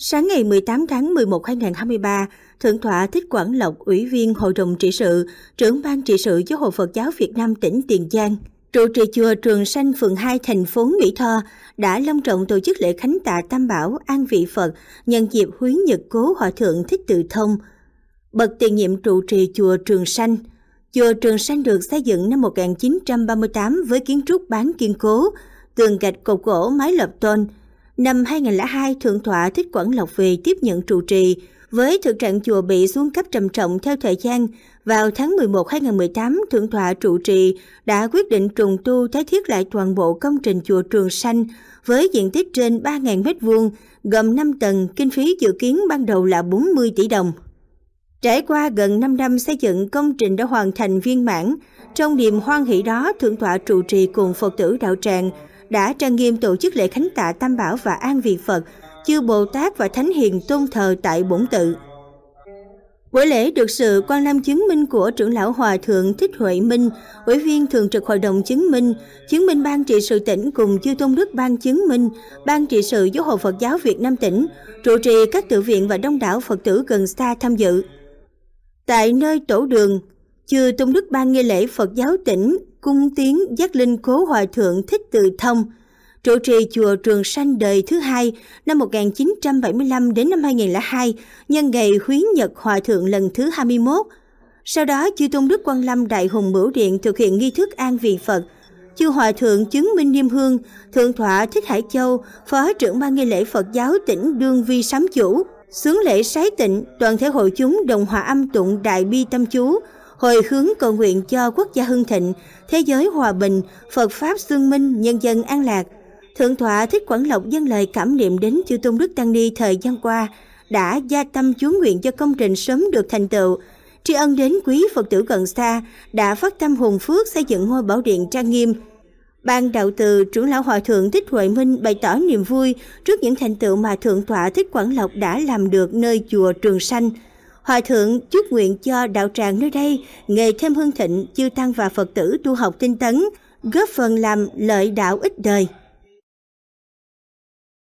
Sáng ngày 18 tháng 11 năm 2023, Thượng tọa Thích Quảng Lộc, Ủy viên Hội đồng trị sự, trưởng ban trị sự Giáo hội Phật giáo Việt Nam tỉnh Tiền Giang, trụ trì chùa Trường Sanh phường 2 thành phố Mỹ Tho đã long trọng tổ chức lễ khánh tạ Tam Bảo An vị Phật nhân dịp huyến nhật cố Hòa thượng Thích Tự Thông. Bậc tiền nhiệm trụ trì chùa Trường Sanh, Chùa Trường Sanh được xây dựng năm 1938 với kiến trúc bán kiên cố, tường gạch cột gỗ mái lợp tôn, Năm 2002, Thượng Thọa Thích Quảng Lộc về tiếp nhận trụ trì, với thực trạng chùa bị xuống cấp trầm trọng theo thời gian, vào tháng 11 2018, Thượng Thọa trụ trì đã quyết định trùng tu tái thiết lại toàn bộ công trình chùa Trường Sanh với diện tích trên 3.000 m2, gồm 5 tầng, kinh phí dự kiến ban đầu là 40 tỷ đồng. Trải qua gần 5 năm xây dựng, công trình đã hoàn thành viên mãn. Trong niềm hoan hỷ đó, Thượng Tọa trụ trì cùng Phật tử đạo tràng đã trang nghiêm tổ chức lễ khánh tạ Tam Bảo và An vị Phật, chư Bồ Tát và Thánh Hiền tôn thờ tại bổn tự. Buổi lễ được sự quan lâm chứng minh của trưởng lão Hòa Thượng Thích Huệ Minh, Ủy viên Thường trực Hội đồng chứng minh, chứng minh Ban trị sự tỉnh cùng chư Tôn Đức Ban chứng minh, Ban trị sự Giáo hội Phật giáo Việt Nam tỉnh, trụ trì các tự viện và đông đảo Phật tử gần xa tham dự. Tại nơi tổ đường, chư Tôn Đức Ban nghi lễ Phật giáo tỉnh cung tiến giác linh cố hòa thượng Thích Tự Thông, trụ trì chùa Trường Sanh đời thứ hai năm 1975 đến năm 2002 nhân ngày khuyến nhật hòa thượng lần thứ 21. Sau đó, chư Tôn Đức Quang Lâm Đại Hùng Bửu Điện thực hiện nghi thức an vị Phật. Chư Hòa Thượng Chứng Minh Niêm Hương, Thượng Thọa Thích Hải Châu, Phó trưởng ban nghi lễ Phật giáo tỉnh Đương Vi Sám Chủ, xướng lễ sái tịnh, toàn thể hội chúng đồng hòa âm tụng Đại Bi Tâm Chú, hồi hướng cầu nguyện cho quốc gia hưng thịnh, thế giới hòa bình, Phật Pháp xương minh, nhân dân an lạc. Thượng tọa Thích Quảng Lộc dân lời cảm niệm đến chư Tôn Đức Tăng Ni thời gian qua, đã gia tâm chú nguyện cho công trình sớm được thành tựu, tri ân đến quý Phật tử gần xa, đã phát tâm hùng phước xây dựng ngôi bảo điện trang nghiêm. Ban đạo từ trưởng lão hòa thượng Thích Huệ Minh bày tỏ niềm vui trước những thành tựu mà thượng tọa Thích Quảng Lộc đã làm được nơi chùa Trường Sanh – Hòa thượng chúc nguyện cho đạo tràng nơi đây ngày thêm hương thịnh, chư tăng và Phật tử tu học tinh tấn, góp phần làm lợi đạo ít đời.